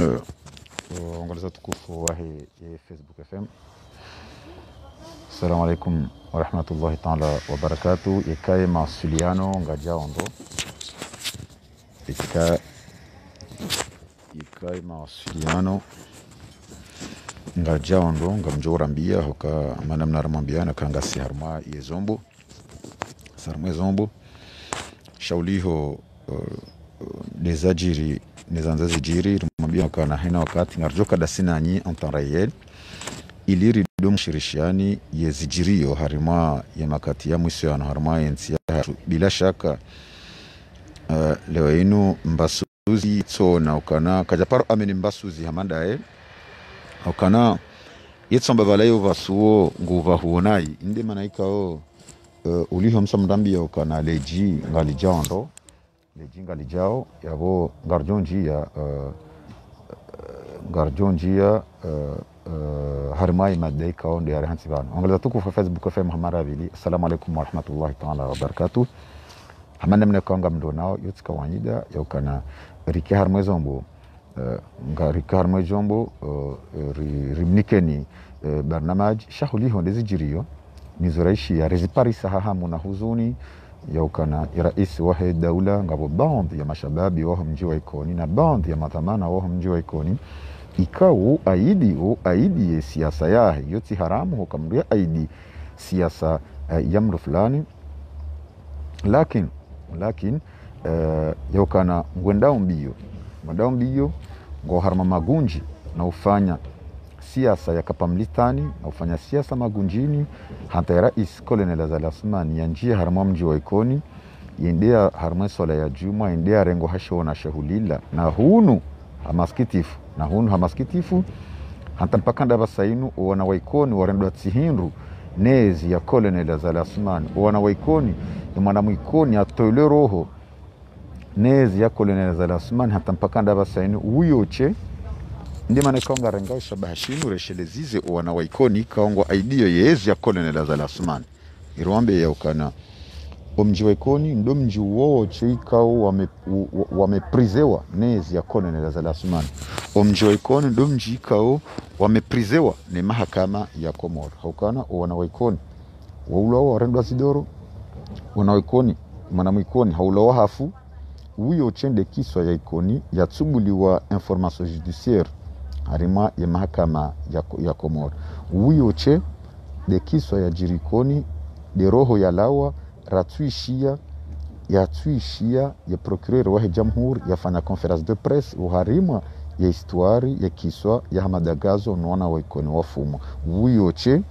Yeah. Uongozi tukufu wa hii Facebook FM. Assalamu alaikum warahmatullahi taala wabarakatu. Ikaye mawasiliano ngajaondo ikaye Ika mawasiliano ngajaondo ngamjorambia hoka manamna aramwambiana kanga siharma yezombo sarma yezombo shauliho uh, eh, uh, eh, desajiri nizanze zijiri rumwambia wakana hina wakati ngarjoka dasina nyi antarayel iliri domu shirishani yezijirio harima ya makati ya mwisho ya harima yensi ya hatu bila shaka uh, leo inu mbasuzi na ukana kajaparo ameni mbasuzi hamanda e eh. ukana yetsamba balayo vasuo nguva huonai inde o uh, uliho msa ya ukana leji ngali jando lejinga lijao yabo ngarjo njiya uh, eh, ngarjo eh, njiya uh, eh, uh, harmai madai kao ndi hansi bano ongeleza tuku fa facebook fa muhammad abili assalamu alaikum warahmatullahi rahmatullahi ta'ala wa barakatuh hamana mne kanga mdo nao yotsika wanyida yokana rike harmwezombo nga rike harmwezombo ri, rimnikeni barnamaj shahuliho ndezijirio nizoraishi ya reziparisa hahamu na huzuni yaukana irais wahe daula ngavo bandhi ya mashababi waho mji wa ikoni na bandhi ya mathamana waho mji wa ikoni ikau aidi o aidi ye siasa yahe yoti haramu hokamria aidi siasa uh, eh, yamru fulani lakin lakin uh, eh, yaukana ngwendao mbio ngwendao ngo harama magunji na ufanya siasa ya kapamlitani na ufanya siasa magunjini hanta ya rais Colonel Azali ya njia harimwa mji wa ikoni yendea harimwa swala ya juma yendea rengo hasho na shahulila na hunu hamaskitifu na hunu hamaskitifu hanta mpakanda vasainu owana waikoni warendwa tsihindu nezi ya Colonel Azali Asmani owana waikoni ni mwanamwikoni atoile roho nezi ya Colonel Azali Asmani mpaka ndaba sainu uyoche ndimane konga rengausha bahashimu reshelezize uwana waikoni kaongwa aidio yeezi yakone nelaza asmani irwambe yaukana omji waikoni ndo mji wowoche ikau wameprizewa wame nezi yakone nelaza lasumani omji waikoni ndo mji ikau wameprizewa ne mahakama ya komoro haukana uwana waikoni waulawa warendwa zidoro wana waikoni mwanamwikoni haulawa hafu uyo chende kiswa ya ikoni yatsubuliwa information judiciaire harima ya mahakama ya, ya Komoro uwiyoche de kiswa ya jirikoni de roho ya lawa ratwishia yatwishia ya procureur wahe jamhuri yafanya conference de presse uharimwa ya histoire ya kiswa ya hamadagazo nwana waikoni wafumwa wiyoche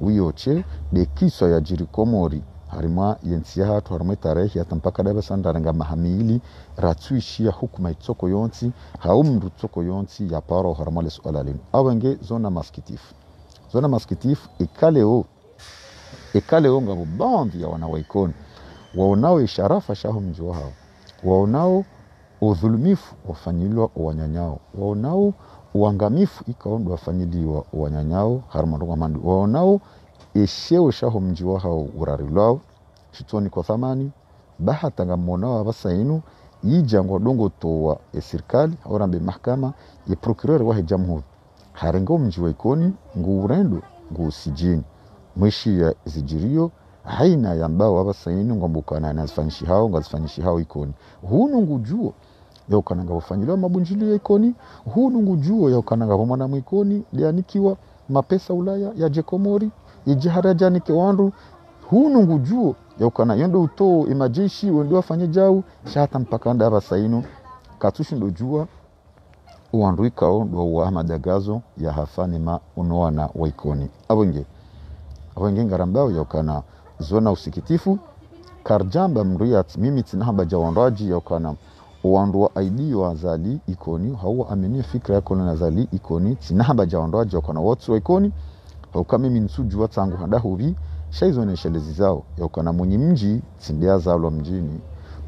wiyoche de kiswa ya jirikomori harima yensia hatu harima tarehe yatampaka daba sandarenga mahamili ratu ishia hukuma itsoko yonsi haumndu tsoko yonsi yaparo harima le suala lenu awenge zona maskitifu zona maskitifu ikale o ngabo bandi ya wana wanawaikoni waonao isharafa shaho mjua hao waonao udhulumifu wafanyiliwa wanyanyao waonao uangamifu ikaondwa wafanyiliwa wanyanyao harima ndonga mandu waonao shaho mji wahawo urari lwawo shitoni kwa thamani baha tangamonawo wa basainu yijangwa dongo towa esirikali orambe mahakama ye procureur wahe jamhuri harenga mji wa ikoni nguurendo nguusijini mwishi ya zijirio haina ya mbao abasa ngambukana na zifanishi hao ngazifanishi hao ikoni hunu ngujuo ya yaukananga wafanyiliwa mabunjili ya ikoni hunu ngujuo ya yaukananga vomwana mwikoni lianikiwa mapesa ulaya ya jekomori igihara ni kiwandu hunungu juo yaukana yondo uto imajishi wendo afanye jau shata mpaka nda basainu katushi ndo jua uwandu ikao ndo uwama uamadagazo ya hafani ma unoana waikoni avonge avonge ngarambao yaukana zona usikitifu karjamba mriat mimi tinahamba jawandaji yaukana uandua aidio wa zali ikoni hawa aminia fikra yako na zali ikoni tinahamba jawandaji yaukana watu waikoni pauka mimi nsujua tsangu hadahuvi shaizonesha lezi zao yaukana munyi mji tsindiazalwa mjini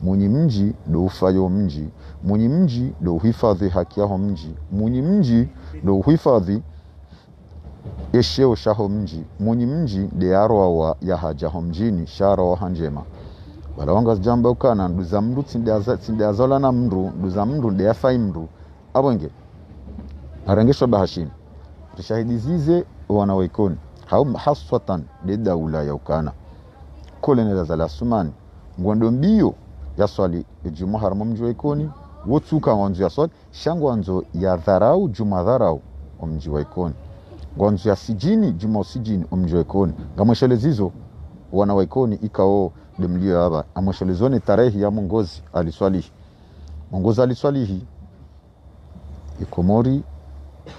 munyi mji doufayo mji munyi mji douhifadhi haki yaho mji munyi mji douhifadhi yesheo shaho mji munyi mji dearwawa yahajaho mjini sharawaha njema walawanga zijamba ukana ndu za mndu tsindeazola na mndu ndu za mndu ndeyafai mndu awenge harengeshwa bahashini tishahidizize wanawaikoni haum haswatan lidaula yaukana kolenela zala sumani ngondo mbiyo yaswali juma haramu mji ikoni wotsuka wanzu swali shangu wanzo ya dharau juma dharau omji waikoni ngwanzo ya sijini juma usijini omji waikoni zizo wana waikoni ikao demlio yaba zone tarehi ya mongozi aliswalihi mongozi aliswalihi ikomori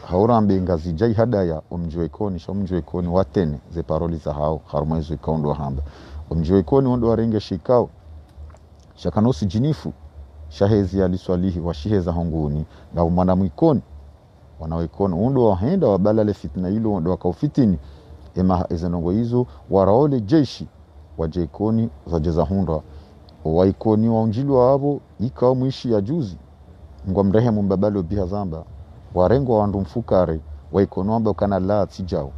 haurambe ngazi jai hadaya omjoekoni shomjoekoni watene ze paroli za hao harumwezo ikaondwa hamba omjoekoni ondwa renge shikao shakanosi jinifu shahezi aliswalihi washiheza honguni na umwana mwikoni wanawekoni undo wahenda wabalale fitna ilo ndo wakaufitini ema ezenongo hizo waraole jeshi wajekoni zajeza hundwa waikoni waunjilwa wavo ikao mwishi ya juzi ngwa mrehemu mbabalo biha zamba warengo wandu mfukare waikono amba kana la sijao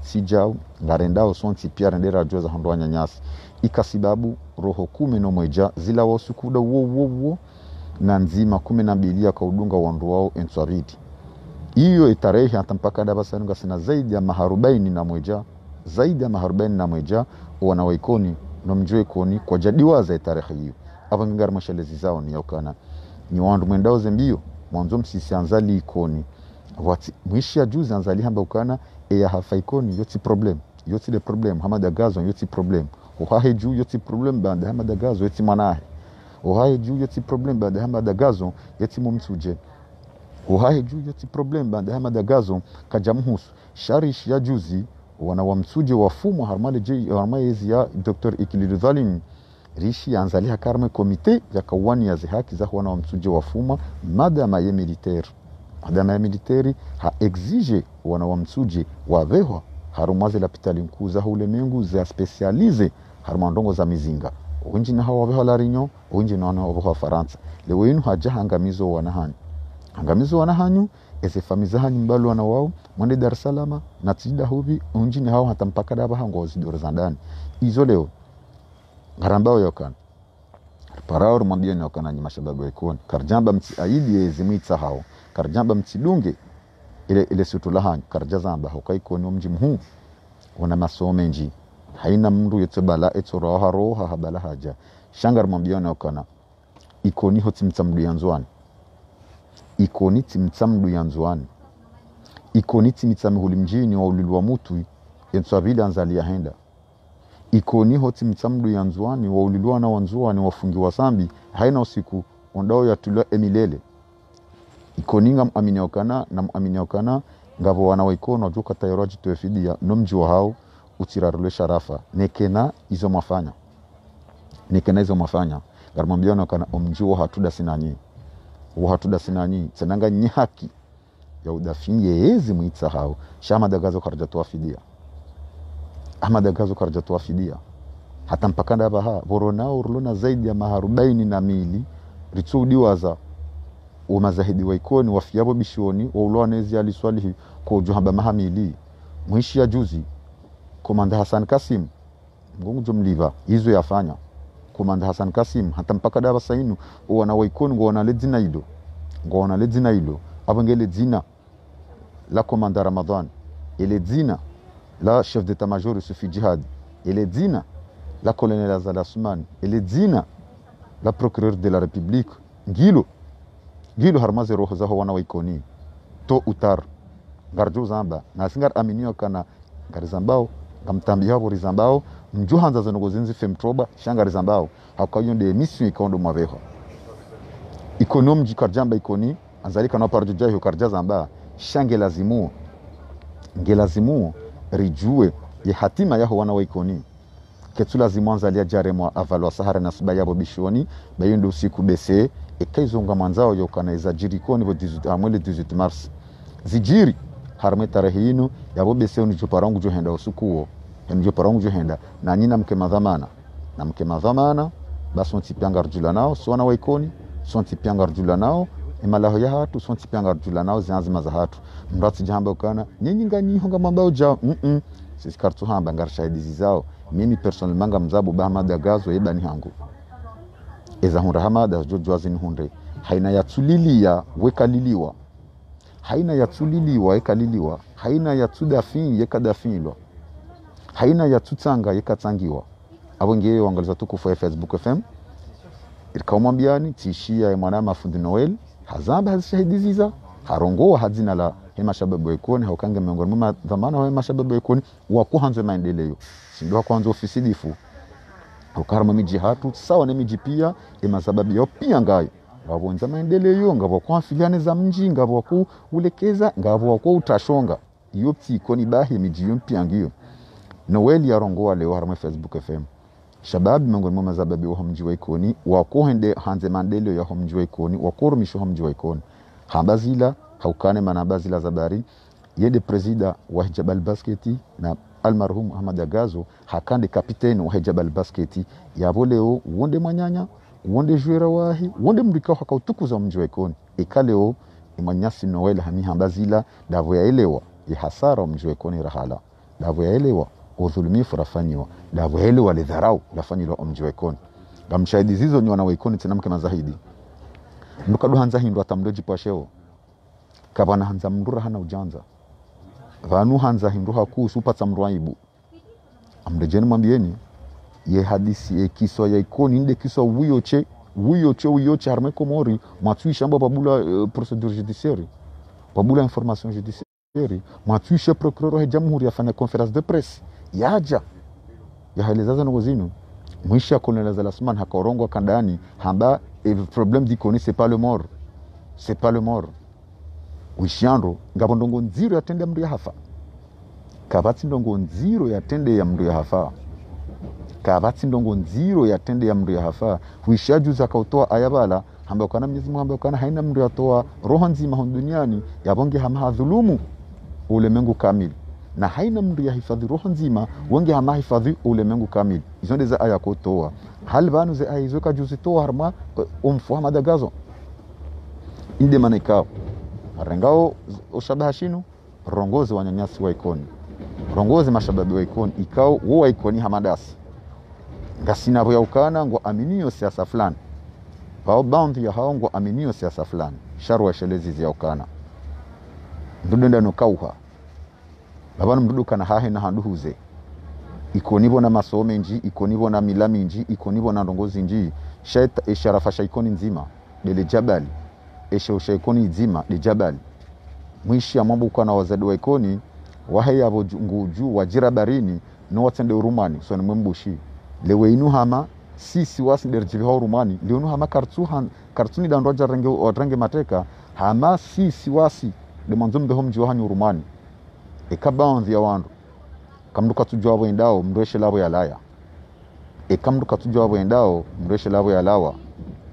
sijao ngarendao sonti pia rendera za handu anyanyasi ikasibabu roho kumi nomweja zila wosikuda uwo uwo uwo na nzima kumi na mbili ya kaudunga wandu wao enswariti iyo itarehe hata mpaka dabasanunga sina zaidi ya maharubaini na mweja zaidi ya maharubaini na mweja wana wanawaikoni nomjue koni kwa jadiwaza itarehe hiyo avangingarmashalezi zao ni niyokana ni wandu mwendao zembio mwanzo msisi anzali ikoni wati mwishi ya juzi anzali hamba ukana eya hafa ikoni yoti problem yoti le problem hama da gazo yoti problem uhahe juu yoti problem banda hama da gazo yoti manahe uhahe juu yoti problem banda hama da gazo yoti uje uhahe juu yoti problem banda hama da gazo kajamhusu sharish ya juzi wana wamsuje wafumu harmale je harmaye ya Dr. Ikilidu rishi yanzali hakarme komite yakawania zihaki za wana wa msuje wafuma madama ye militeri madama ya militeri haexige wana wa msuje wavehwa harumwaze lapitali nkuu zaho ulemengu zaspesialize haruma ndongo za mizinga unji naho waveho la rinyo unji naho waveho wa faransa lewo inu haja hangamizo wanahanyu hangamizo wanahanyu ese famiza mbalu wana wao mwende dar natijida huvi unji ni hao hata mpaka daba hango wazidoro za ndani izo leo Garambao yokan parao rumwambia yokana ni mashababu ikoni karjamba mti aidi yezimita hao karjamba mti dunge ile ile sutulahan karjazamba hokaikoni omji mhu ona masomenji haina mndu bala etsoraha roha roha habala haja shangar mwambia yokana ikoni hoti mtamdu yanzwani ikoni timtamdu yanzwani ikoni timitsamihuli mjini wa ulilwa mutu yetswavile anzali yahenda ikoniho timitsamdu ya nzuani wauliliwa na wanzuani wafungiwa sambi haina usiku ondao yatulwa emilele ikoninga maminyaokana na mamini maminyaokana ngavo wana waikono wajuka tayoro ajitoe fidia nomjiwa hao utsirarulwe sharafa nekena izo mafanya nekena izo mafanya mwafanya ngarimwambia naokana omjiwo hatuda sinanyi hatuda sinanyi tsenanga nyi haki yaudafinye yezi mwitsahau shamadagazo karjatoa fidia Ahmad akazo karajatoa fidia hata mpakanda hapa ha voronao urlona zaidi ya maharubaini na mili ritsuudiwaza umazahidi waikoni wafiapo bishoni wauloanezi aliswalihi kujuhamba mili mwishi ya juzi komanda Hassan Kasim ngongujo mliva hizo yafanya komanda Hassan Kasim hata mpaka dava sainu wana waikoni ngona ledzina ilo ngona ledzina ilo avangele dzina la komanda Ramadhan ile dzina la chef d'état-major Djihad, Jihad, ile jina la colonel Azali Asumani, ile jina la procureur de la République, ngilo ngilo harmaze roho zaho wana waikoni to utar ngarjo zamba nasingar Aminio kana Garizambao, zambao havo rizambao mjuhanza zanogozinzi femtroba shangari zambao de emission ikondo Maveho. ikonom jikarjamba ikoni anzalika no parjo jaho karja zamba shange lazimu ngelazimu rijue ye hatima yaho wana ikoni ketula zimwanza lia jare mwa avalo wa sahara na suba yabo bishoni ndo usiku bese ekaizonga mwanzao yokanaiza jiri koni bo 18 amwele 18 mars zijiri harme tarehe ino yabo bese unicho parangu jo henda usukuo enicho parangu jo henda na nyina mke madhamana na mke madhamana basi ontipyanga rjula nao wa ikoni waikoni siontipyanga rjula nao emalaho ya hatu sontipianga rujula nao zianzima za hatu mndu atsijihamba ukana nyinyi nganiho ngamwambao jao mm -mm. sisi karituhamba ngarishahidizi zao mimi personal manga mzabu bahamada gazo yebani hangu eza ezahunda hamada jojwazinihunde haina yatsulilia wekaliliwa haina yatsuliliwa yekaliliwa haina yatsudafin yekadafinilwa haina yatsutsanga yekatsangiwa avo ngeyo wangaliza tukufu ya facebook fm irikaumwambiani tiishia mwana mafundi noel hazamba hazishahidiziza harongoa hadzina la hemashababu ikoni haukange miongoni mwa dhamana wa hemashababu ikoni wakuhanze maendeleo sindoa kwanza ofisi difu ukarama miji hatu sawa na miji pia emasababu yao pia ngayo ngavonza maendeleo ngavokwa filiane za mji ngavokwa ulekeza ngavokwa utashonga iyo psikoni bahi miji yo pia ngio noweli yarongoa leo haramwe facebook fm shabab miongoni mwa mazababi wa homji waikoni hanze hanzemandelio ya homji waikoni wakorumisho homji waikoni hambazila haukane mana bazila zabari yede presida wa hijabal basketi na almarhum ahmad agazo hakande kapiteni wa hijabal basketi yavo leo wonde mwanyanya wonde jwera wahi wonde mrikao hakautukuza mji waikoni ikaleo imanyasi noel hami hambazila davo yaelewa ihasara mji ikoni rahala davo yaelewa udhulumifu lafanywa davheli walidharau lafanyilwa omji waikoni gamshahidi zizo ni wana waikoni tinamke mazahidi mdukaduhanza hindu atamdo jipwasheo hanza mndu rahana ujanza vanu hanza hindu hakuusu upatsa mndu aibu amrejeni mwambieni ye hadisi ye ya ikoni nde kiswa wiyoche wiyoche wiyoche harme komori mwatsuisha mbo pabula uh, eh, procedure judiciaire pabula information judiciaire mwatsuishe procureur wa jamhuri afanya conference de presse yaja yahalizaza nogozino mwisha colonel Lasman hakorongwa kandani hamba et eh, le problème dit qu'on c'est pas le mort c'est pas le mort uishando ngapo ndongo nziro yatende mndu hafa kavatsi ndongo nziro yatende ya mndu hafa kavatsi ndongo nziro yatende ya mndu yahafa uishajuzi akautoa ayabala hamba ukana mnyezi mungu hamba ukana haina mndu yatoa roho nzima duniani yavonge hama hadhulumu ulimwengu kamili na haina mndu yahifadhi roho nzima wengi hamahifadhi ulemwengu kamili izo ndi aya kutoa hali banu ze aya izo kajuzitoa harma eh, umfu hamada gazo inde mana ikao rengao ushabaha shinu rongozi wanyanyasi wa ikoni rongozi mashababi wa ikoni ikao wo wa ikoni ya ukana ngo aminiyo siasa fulani pao baundhi ya hao ngo aminiyo siasa fulani sharwa shelezizi yaukana ndudenda nokauha babano na hahe na handu huze ikonivona masome nji iko ikonivona milami nji iko ikonivona ndongozi nji shaita esharafa shaikoni nzima dele jabali esha eshaushaikoni nzima de jabali e mwishi ya mambo kwa na wazadi wa ikoni waheyavo nguju wajira barini no watende urumani so sone mwembushi inu hama sisi wasi wasiderjiviha urumani lewe inu hama kartsu, han, kartsu rangi, dandu wajarenge mateka hama sisi wasi de mwanzo mbeho mjiwahanyi urumani ekabanzi ya wandu kamndu katujwa avo endawo mndweshe lavo yalaya ekamndu katujwa avo endawo mndweshe lavo yalawa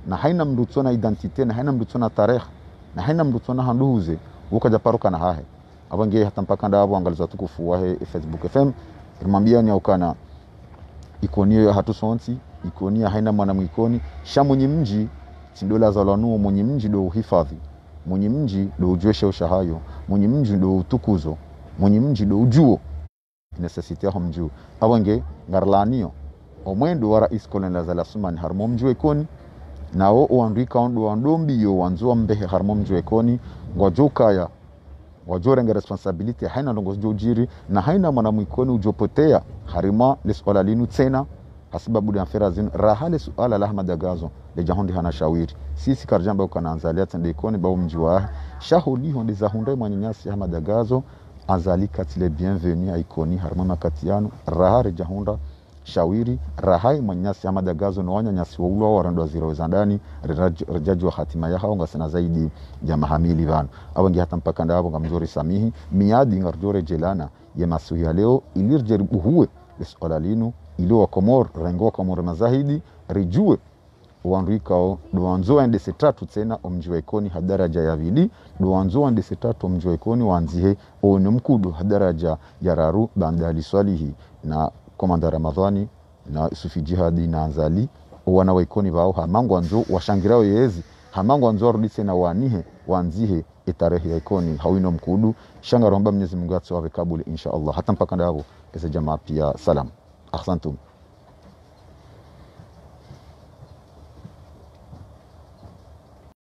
na haina mndu tsona identite na haina mndu tsona tarehe na haina mndu tsona handuhuze wukaja na hahe abange hata mpaka ndavo angaliza tukufuwa he facebook fm irimwambia ni ukana ikoni ya hatusonsi ikoni ya haina mwana mwikoni sha mwenye mji za zalwanuo mwenye mji do uhifadhi mwenye mji do ujueshe ushahayo mwenye mji do utukuzo mwenye mji do ujuo necessity ho mjuo abange ngarlaniyo omwendo wa rais kolonel azala sumani harimo mjue koni nawo uandika ondu yo wanzua mbehe harmo mjuo ikoni mjue ya wajore nge responsibility haina ndongo jojiri na haina mwana mwikoni ujopotea harima liswala linu tena hasababu da fera zinu rahale suala la ahmad agazo le jahondi hana shawiri sisi karjamba ukanaanzalia tende ikoni ba umji wa za hundai mwanyanyasi ahmad agazo azali katile bienvenu aikoni harma makatianu raha rejahunda shawiri rahai manyasi amadagazo nowanyanyasi waulwa warandu waziraweza ndani rejajua hatima yaha ngasena zaidi ya mahamili vanu awangi hata mpaka ndavo mjore samihi miadi rjore jelana ya masuhi ya leo ilirjeribuhuwe lisola linu iliwakomor wakomor mazahidi rijue wanduikao ndiwanzuwa ende sitatu tsena omjiwaikoni hadaraja ya vidi ndiwanzuwa ende omjiwa ikoni wanzihe one mkudu hadaraja ya raru bandali swalihi na komanda ramadhani na sufi jihadi na anzali wana waikoni vao hamangwa nzo washangirao yeezi hamangwa warudi tsena wanihe wanzihe itarehe ikoni hawino mkudu shangaromba mwenyezi mungu atsowave kabuli insha hata mpaka ndavo eze jamaa pia salam ahsantum